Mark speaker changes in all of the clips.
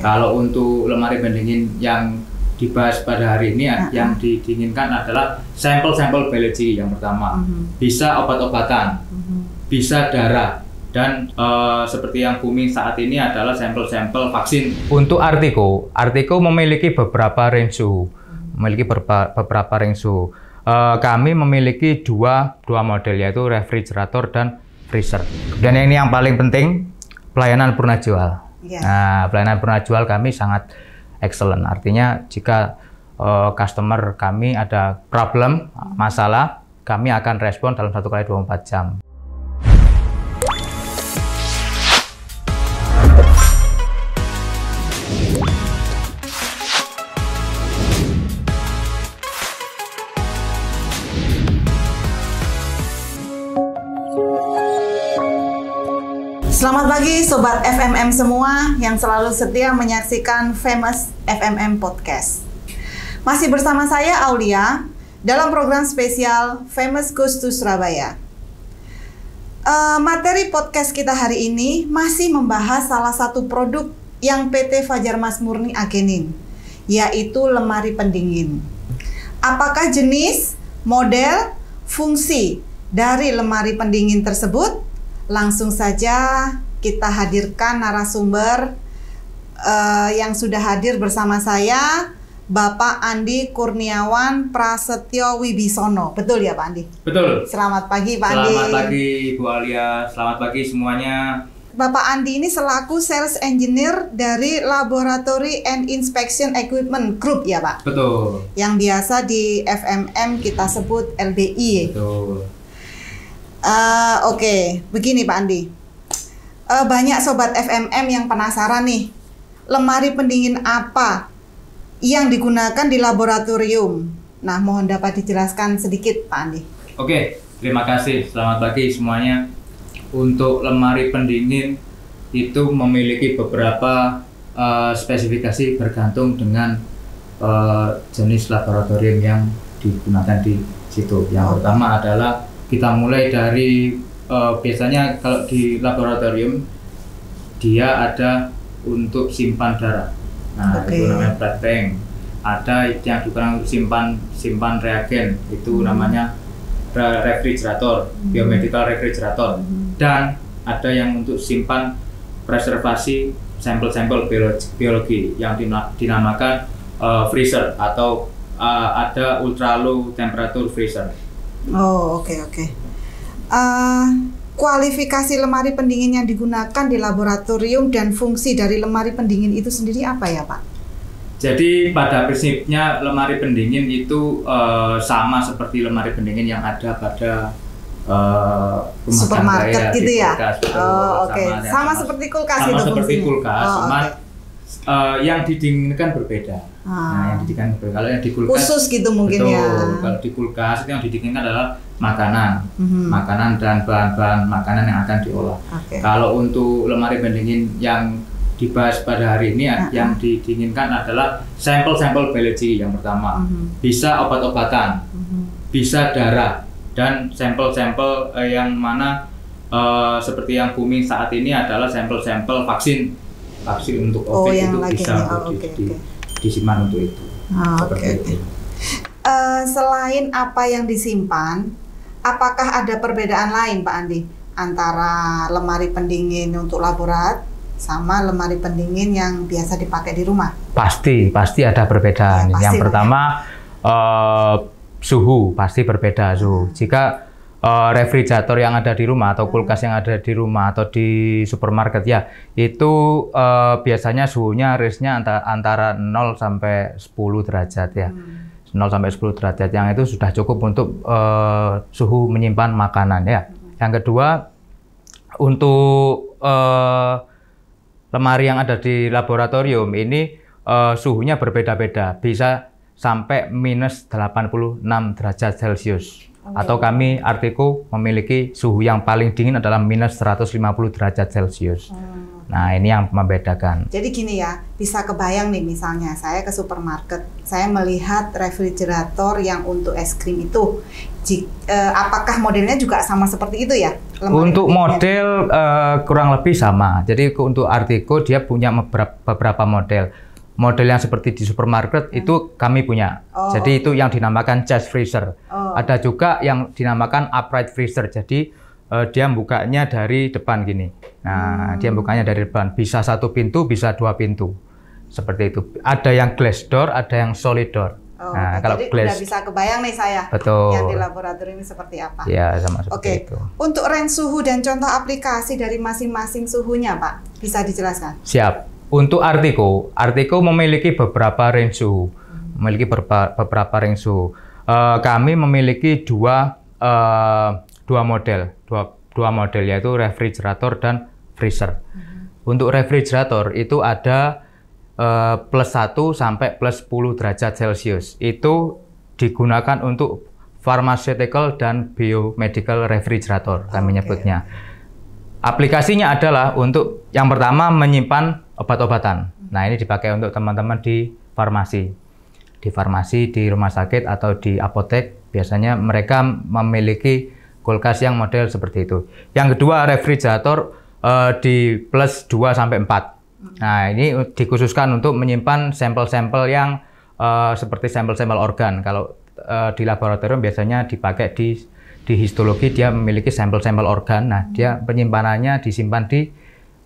Speaker 1: Kalau untuk lemari pendingin yang dibahas pada hari ini uh -huh. yang diinginkan adalah sampel-sampel biologi yang pertama. Uh mhm. -huh. Bisa obat-obatan, uh mhm. -huh. bisa darah dan uh, seperti yang booming saat ini adalah sampel-sampel vaksin. Untuk Artico, Artico memiliki beberapa range mhm. memiliki beberapa range uh, kami memiliki dua dua model yaitu refrigerator dan freezer. Dan ini yang paling penting pelayanan purna jual. Yeah. Nah, pelayanan pernah jual kami sangat excellent. Artinya jika uh, customer kami ada problem, masalah, kami akan respon dalam satu kali 24 jam.
Speaker 2: Selamat pagi Sobat FMM semua yang selalu setia menyaksikan Famous FMM Podcast. Masih bersama saya Aulia dalam program spesial Famous Goes to Surabaya. Uh, materi podcast kita hari ini masih membahas salah satu produk yang PT Fajar Mas Murni Agenin, yaitu lemari pendingin. Apakah jenis, model, fungsi dari lemari pendingin tersebut? langsung saja kita hadirkan narasumber uh, yang sudah hadir bersama saya Bapak Andi Kurniawan Prasetyo Wibisono. Betul ya Pak Andi? Betul. Selamat pagi Pak Andi. Selamat pagi
Speaker 1: Bu Alia. Selamat pagi semuanya.
Speaker 2: Bapak Andi ini selaku sales engineer dari Laboratory and Inspection Equipment Group ya Pak? Betul. Yang biasa di FMM kita sebut LBI. Betul. Uh, Oke, okay. begini Pak Andi. Uh, banyak sobat FMM yang penasaran nih, lemari pendingin apa yang digunakan di laboratorium? Nah, mohon dapat dijelaskan sedikit Pak Andi. Oke,
Speaker 1: okay. terima kasih. Selamat pagi semuanya. Untuk lemari pendingin itu memiliki beberapa uh, spesifikasi bergantung dengan uh, jenis laboratorium yang digunakan di situ. Yang pertama adalah kita mulai dari uh, biasanya kalau di laboratorium dia ada untuk simpan darah nah okay. itu namanya blood bank ada yang juga untuk simpan simpan reagen itu hmm. namanya refrigerator hmm. biomedical refrigerator hmm. dan ada yang untuk simpan preservasi sampel-sampel biologi, biologi yang dinamakan uh, freezer atau uh, ada ultra low temperature freezer.
Speaker 2: Oh oke okay, oke. Okay. Uh, eh, kualifikasi lemari pendingin yang digunakan di laboratorium dan fungsi dari lemari pendingin itu sendiri apa ya Pak?
Speaker 1: Jadi pada prinsipnya lemari pendingin itu uh, sama seperti lemari pendingin yang ada pada uh, rumah ya, supermarket gitu ya. oh, oke. Okay. Sama, sama
Speaker 2: seperti kulkas sama itu seperti fungsinya. kulkas, oh,
Speaker 1: uh, yang didinginkan berbeda. Ah. Nah, yang didinginkan berbeda. Kalau yang di kulkas khusus gitu mungkin ya. betul. ya. Kalau di kulkas itu yang didinginkan adalah makanan, mm-hmm. makanan dan bahan-bahan makanan yang akan diolah. Okay. Kalau untuk lemari pendingin yang dibahas pada hari ini uh-huh. yang didinginkan adalah sampel-sampel biologi yang pertama, mm-hmm. bisa obat-obatan, mm-hmm. bisa darah dan sampel-sampel eh, yang mana Uh, seperti yang booming saat ini adalah sampel-sampel vaksin tafsir untuk Ovid oh, itu bisa oh, ah, okay, di, disimpan untuk itu.
Speaker 2: Ah, oke. okay. uh, eh, selain apa yang disimpan, apakah ada perbedaan lain, Pak Andi, antara lemari pendingin untuk laborat sama lemari pendingin yang biasa dipakai di rumah?
Speaker 1: Pasti, pasti ada perbedaan. Ya, pasti yang pertama ya. uh, suhu pasti berbeda suhu. Hmm. Jika uh, refrigerator yang ada di rumah atau kulkas yang ada di rumah atau di supermarket ya itu uh, biasanya suhunya resnya antara, antara 0 sampai 10 derajat ya. Hmm. 0 sampai 10 derajat yang itu sudah cukup untuk uh, suhu menyimpan makanan ya. Yang kedua untuk uh, lemari yang ada di laboratorium ini uh, suhunya berbeda-beda, bisa sampai minus 86 derajat Celcius. Okay. Atau kami Artico memiliki suhu yang paling dingin adalah minus 150 derajat Celcius. Hmm. Nah ini yang membedakan.
Speaker 2: Jadi gini ya, bisa kebayang nih misalnya saya ke supermarket, saya melihat refrigerator yang untuk es krim itu, jik, eh, apakah modelnya juga sama seperti itu ya? Untuk model
Speaker 1: eh, kurang lebih sama. Jadi untuk Artico dia punya beberapa model model yang seperti di supermarket hmm. itu kami punya. Oh, jadi okay. itu yang dinamakan chest freezer. Oh. Ada juga yang dinamakan upright freezer. Jadi uh, dia bukanya dari depan gini. Nah, hmm. dia bukanya dari depan. Bisa satu pintu, bisa dua pintu. Seperti itu. Ada yang glass door, ada yang solid door. Oh, nah, kalau jadi glass, bisa
Speaker 2: kebayang nih saya. Betul. Yang di laboratorium ini seperti apa?
Speaker 1: Ya sama seperti okay. itu.
Speaker 2: Untuk range suhu dan contoh aplikasi dari masing-masing suhunya, Pak, bisa dijelaskan?
Speaker 1: Siap. Untuk Artico, Artico memiliki beberapa rensu, memiliki berba, beberapa rensu. Uh, eh, kami memiliki dua uh, dua model, dua, dua model yaitu refrigerator dan freezer. Uh-huh. Untuk refrigerator itu ada uh, plus 1 sampai plus 10 derajat Celcius. Itu digunakan untuk pharmaceutical dan biomedical refrigerator kami okay. Aplikasinya adalah untuk yang pertama menyimpan obat-obatan. Nah, ini dipakai untuk teman-teman di farmasi. Di farmasi, di rumah sakit atau di apotek, biasanya mereka memiliki kulkas yang model seperti itu. Yang kedua, refrigerator eh, di plus 2 sampai 4. Nah, ini dikhususkan untuk menyimpan sampel-sampel yang eh, seperti sampel-sampel organ. Kalau eh, di laboratorium biasanya dipakai di di histologi dia memiliki sampel-sampel organ. Nah, dia penyimpanannya disimpan di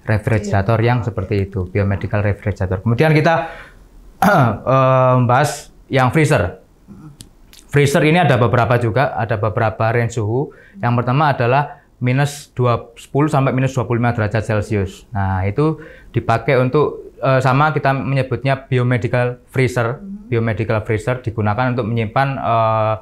Speaker 1: refrigerator yang seperti itu, biomedical refrigerator. Kemudian kita eh, membahas yang freezer. Freezer ini ada beberapa juga, ada beberapa range suhu. Yang pertama adalah minus 10 sampai minus 25 derajat Celcius. Nah, itu dipakai untuk uh, sama kita menyebutnya biomedical freezer. Biomedical freezer digunakan untuk menyimpan eh,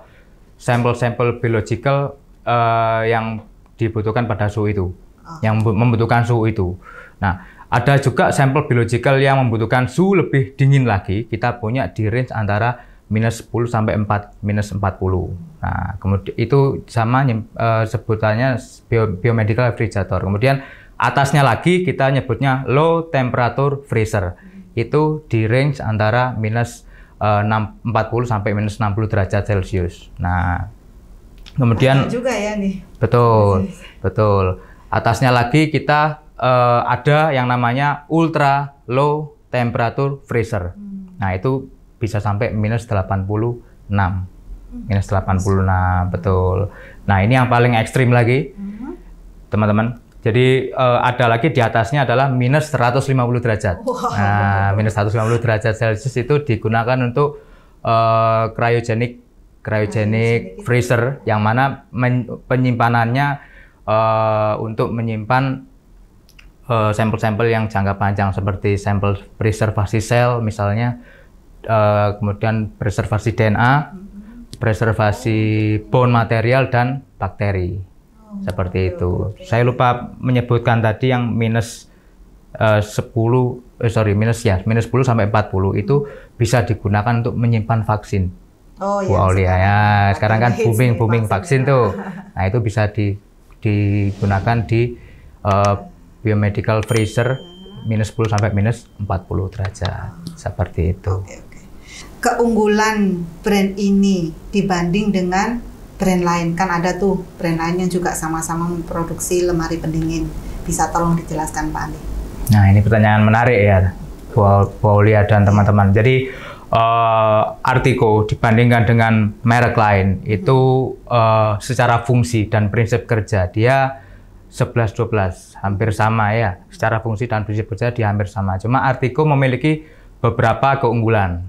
Speaker 1: sampel-sampel biological uh, yang dibutuhkan pada suhu itu, ah. yang membutuhkan suhu itu. Nah, ada juga sampel biological yang membutuhkan suhu lebih dingin lagi. Kita punya di range antara minus 10 sampai 4 minus 40. Nah, kemudian itu sama uh, sebutannya bio, biomedical refrigerator. Kemudian atasnya lagi kita nyebutnya low temperature freezer. Itu di range antara minus eh, uh, 40 sampai minus 60 derajat Celcius. Nah, kemudian juga ya nih. Betul. Iya, iya, iya. Betul. Atasnya lagi kita uh, ada yang namanya ultra low temperature freezer. Hmm. Nah, itu bisa sampai minus 86. Minus 86, betul. Nah, ini yang paling ekstrim lagi, hmm. teman-teman. Jadi uh, ada lagi di atasnya adalah minus 150 derajat. Wow. Nah, minus 150 derajat Celcius itu digunakan untuk uh, cryogenic cryogenic freezer yang mana men, penyimpanannya uh, untuk menyimpan Eh, sampel-sampel uh, yang jangka panjang seperti sampel preservasi sel misalnya, uh, kemudian preservasi DNA, preservasi bone material dan bakteri oh, seperti itu. Saya lupa menyebutkan tadi yang minus eh, uh, 10 eh, sorry minus ya minus 10 sampai 40 itu bisa digunakan untuk menyimpan vaksin. Oh iya. Wow, ya. ya. Sekarang kan booming booming vaksin, vaksin tuh. Nah, itu bisa di, digunakan di uh, biomedical freezer mhm. minus 10 sampai minus 40 derajat seperti itu. Okay, okay.
Speaker 2: Keunggulan brand ini dibanding dengan brand lain kan ada tuh brand lain yang juga sama-sama memproduksi lemari pendingin. Bisa tolong dijelaskan Pak Andi?
Speaker 1: Nah ini pertanyaan menarik ya Paulia dan iya. teman-teman. Jadi uh, eh, Artico dibandingkan dengan merek lain mhm. itu uh, secara fungsi dan prinsip kerja dia 11-12 hampir sama ya secara fungsi dan prinsip kerja di hampir sama cuma Artico memiliki beberapa keunggulan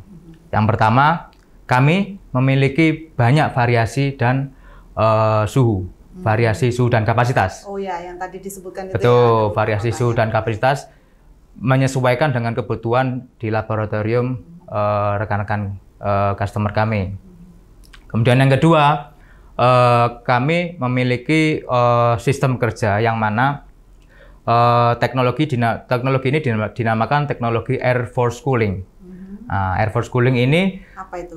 Speaker 1: yang pertama kami memiliki banyak variasi dan uh, suhu hmm. variasi suhu dan kapasitas
Speaker 2: oh ya yang tadi disebutkan itu
Speaker 1: ya, variasi suhu dan kapasitas menyesuaikan dengan kebutuhan di laboratorium eh, rekan-rekan uh, uh, customer kami kemudian yang kedua uh, kami memiliki uh, sistem kerja yang mana uh, teknologi dina, teknologi ini dinamakan teknologi Air Force Cooling. Mm-hmm. Uh, Air Force Cooling ini apa itu?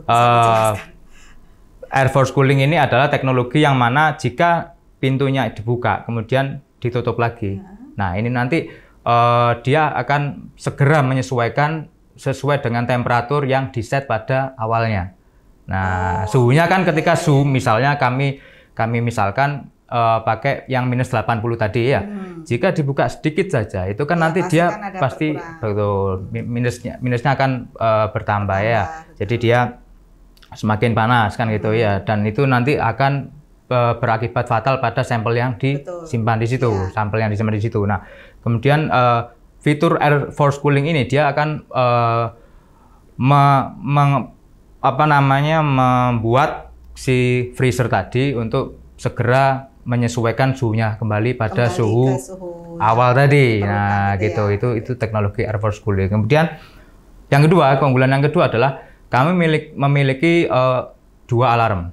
Speaker 1: Air Force Cooling ini adalah teknologi yang mana jika pintunya dibuka kemudian ditutup lagi. mm Nah ini nanti uh, dia akan segera menyesuaikan sesuai dengan temperatur yang diset pada awalnya. Nah, oh. suhunya kan ketika suhu misalnya kami kami misalkan uh, pakai yang minus 80 tadi ya. Hmm. Jika dibuka sedikit saja itu kan ya, nanti dia kan pasti betul minusnya minusnya akan uh, bertambah ya. Jadi dia semakin panas kan gitu ya. hmm. ya dan itu nanti akan uh, berakibat fatal pada sampel yang disimpan betul. di situ, ya. sampel yang disimpan di situ. Nah, kemudian uh, fitur air force cooling ini dia akan uh, me, me apa namanya membuat si freezer tadi untuk segera menyesuaikan suhunya kembali pada kembali suhu, suhu awal tadi. Nah, gitu. Ya. Itu itu teknologi air force cooling. Kemudian yang kedua, keunggulan yang kedua adalah kami milik, memiliki uh, dua alarm.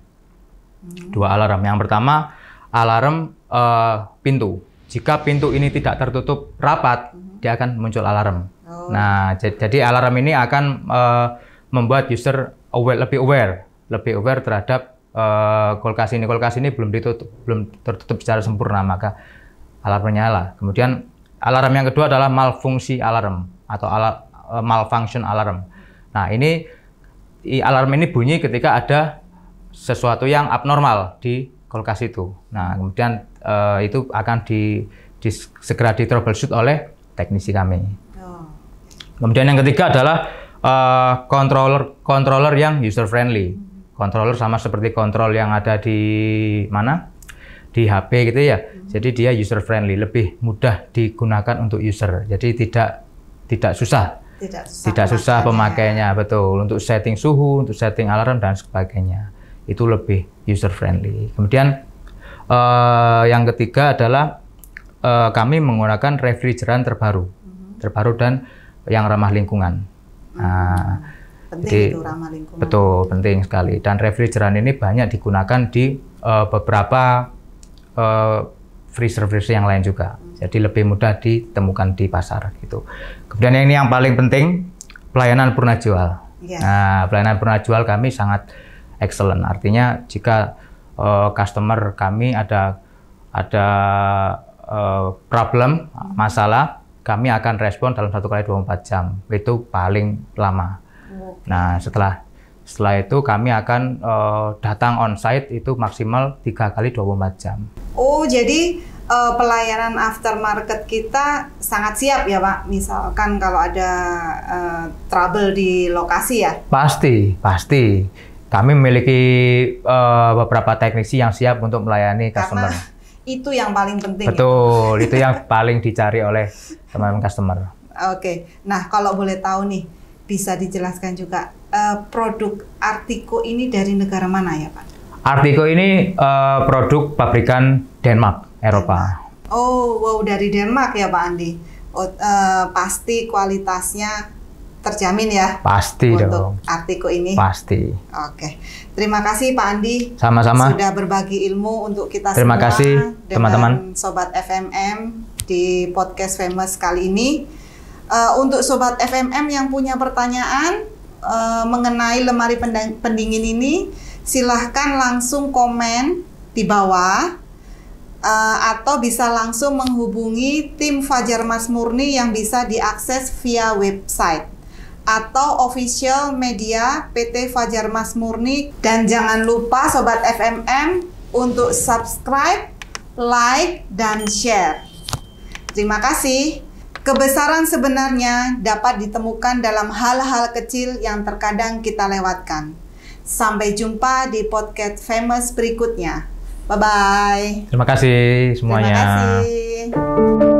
Speaker 1: Hmm. Dua alarm. Yang pertama, alarm uh, pintu. Jika pintu ini tidak tertutup rapat, hmm. dia akan muncul alarm. Oh. Nah, jadi alarm ini akan uh, membuat user aware lebih aware lebih aware terhadap uh, kulkas ini kulkas ini belum ditutup belum tertutup secara sempurna maka alarm menyala kemudian alarm yang kedua adalah malfungsi alarm atau ala, uh, malfunction alarm nah ini alarm ini bunyi ketika ada sesuatu yang abnormal di kulkas itu. Nah, kemudian uh, itu akan di, di segera di troubleshoot oleh teknisi kami. Oh. Kemudian yang ketiga adalah Eh, controller controller yang user friendly. Controller sama seperti kontrol yang ada di mana? Di HP gitu ya. Jadi dia user friendly, lebih mudah digunakan untuk user. Jadi tidak tidak susah. Tidak susah, tidak susah pemakainya, betul. Untuk setting suhu, untuk setting alarm dan sebagainya. Itu lebih user friendly. Kemudian uh, yang ketiga adalah eh, kami menggunakan refrigeran terbaru. Mm-hmm. Terbaru dan yang ramah lingkungan. Nah, penting jadi itu ramah lingkungan. Betul, penting sekali. Dan refrigeran ini banyak digunakan di uh, beberapa uh, freezer-freezer yang lain juga. Hmm. Jadi lebih mudah ditemukan di pasar gitu. Kemudian ini yang paling penting pelayanan purna jual. Yeah. Nah, pelayanan purna jual kami sangat excellent. Artinya jika uh, customer kami ada ada uh, problem, masalah, kami akan respon dalam satu kali 24 jam. Itu paling lama. Nah, setelah setelah itu kami akan uh, datang on site itu maksimal tiga kali 24 jam.
Speaker 2: Oh, jadi uh, pelayanan aftermarket kita sangat siap ya, Pak. Misalkan kalau ada uh, trouble di lokasi ya?
Speaker 1: Pasti, pasti. Kami memiliki uh, beberapa teknisi yang siap untuk melayani customer
Speaker 2: itu yang paling penting.
Speaker 1: Betul, itu yang paling dicari oleh teman-teman customer.
Speaker 2: Oke, nah kalau boleh tahu nih, bisa dijelaskan juga uh, produk Artico ini dari negara mana ya Pak?
Speaker 1: Artico ini uh, produk pabrikan Denmark, Eropa.
Speaker 2: Oh, wow dari Denmark ya Pak Andi. uh, pasti kualitasnya terjamin ya.
Speaker 1: Pasti untuk dong.
Speaker 2: Artiko ini. Pasti. Oke. Terima kasih Pak Andi.
Speaker 1: Sama-sama. Sudah
Speaker 2: berbagi ilmu untuk kita Terima semua. kasih teman-teman. Sobat FMM di podcast Famous kali ini. Uh, untuk sobat FMM yang punya pertanyaan uh, mengenai lemari pendingin ini, silahkan langsung komen di bawah uh, atau bisa langsung menghubungi tim Fajar Mas Murni yang bisa diakses via website atau official media PT Fajar Mas Murni dan jangan lupa sobat FMM untuk subscribe, like dan share. Terima kasih. Kebesaran sebenarnya dapat ditemukan dalam hal-hal kecil yang terkadang kita lewatkan. Sampai jumpa di podcast famous berikutnya. Bye bye.
Speaker 1: Terima kasih semuanya. Terima kasih.